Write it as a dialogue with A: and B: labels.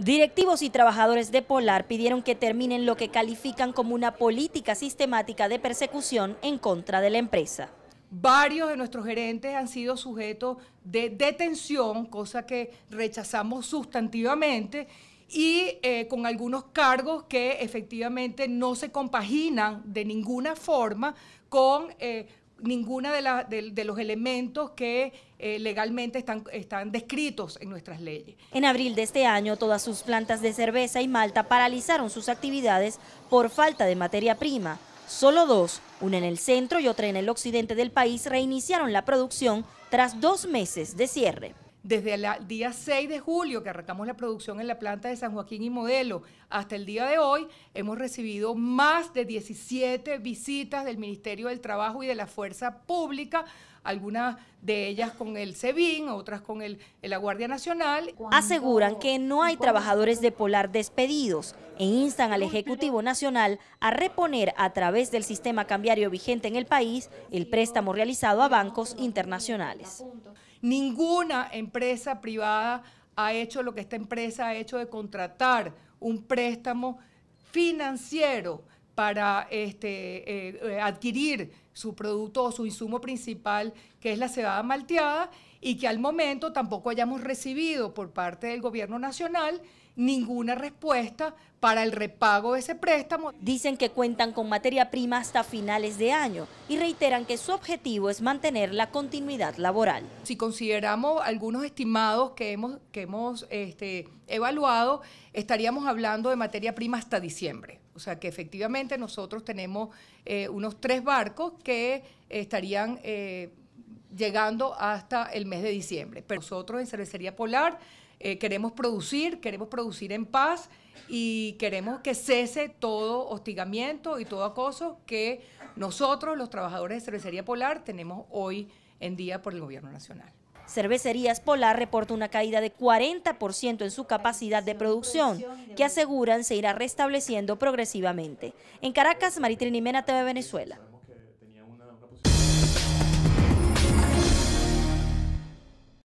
A: Directivos y trabajadores de Polar pidieron que terminen lo que califican como una política
B: sistemática de persecución en contra de la empresa. Varios de nuestros gerentes han sido sujetos de detención, cosa que rechazamos sustantivamente, y eh, con algunos cargos que efectivamente no se compaginan de ninguna forma con eh, ninguna de, de, los elementos que eh, legalmente están, están descritos en nuestras leyes.
A: En abril de este año, todas sus plantas de cerveza y malta paralizaron sus actividades por falta de materia prima. Solo dos, una en el centro y otra en el occidente del país, reiniciaron la producción
B: tras dos meses de cierre desde el día 6 de julio que arrancamos la producción en la planta de San Joaquín y Modelo hasta el día de hoy, hemos recibido más de 17 visitas del Ministerio del Trabajo y de la Fuerza Pública, algunas de ellas con el SEBIN, otras con el, la Guardia Nacional. Aseguran que
A: no hay trabajadores de Polar despedidos e instan al Ejecutivo Nacional a reponer a través del sistema cambiario vigente en el país el préstamo realizado a bancos internacionales.
B: Ninguna empresa privada ha hecho lo que esta empresa ha hecho de contratar un préstamo financiero para este, eh, eh, adquirir su producto o su insumo principal, que es la cebada malteada, y que al momento tampoco hayamos recibido por parte del gobierno nacional ninguna respuesta para el repago de ese préstamo. Dicen que cuentan con materia
A: prima hasta finales de año y reiteran que su objetivo es mantener la continuidad laboral.
B: Si consideramos algunos estimados que hemos, este, evaluado, estaríamos hablando de materia prima hasta diciembre. O sea que efectivamente nosotros tenemos eh, unos tres barcos que estarían eh, llegando hasta el mes de diciembre. Pero nosotros en Cervecería Polar eh, queremos producir, queremos producir en paz y queremos que cese todo hostigamiento y todo acoso que nosotros, los trabajadores de Cervecería Polar, tenemos hoy en día por el Gobierno Nacional. Cervecerías Polar reporta una caída de 40% en su capacidad
A: de producción, que aseguran se irá restableciendo progresivamente. En Caracas, Maritrini Mena, TV Venezuela.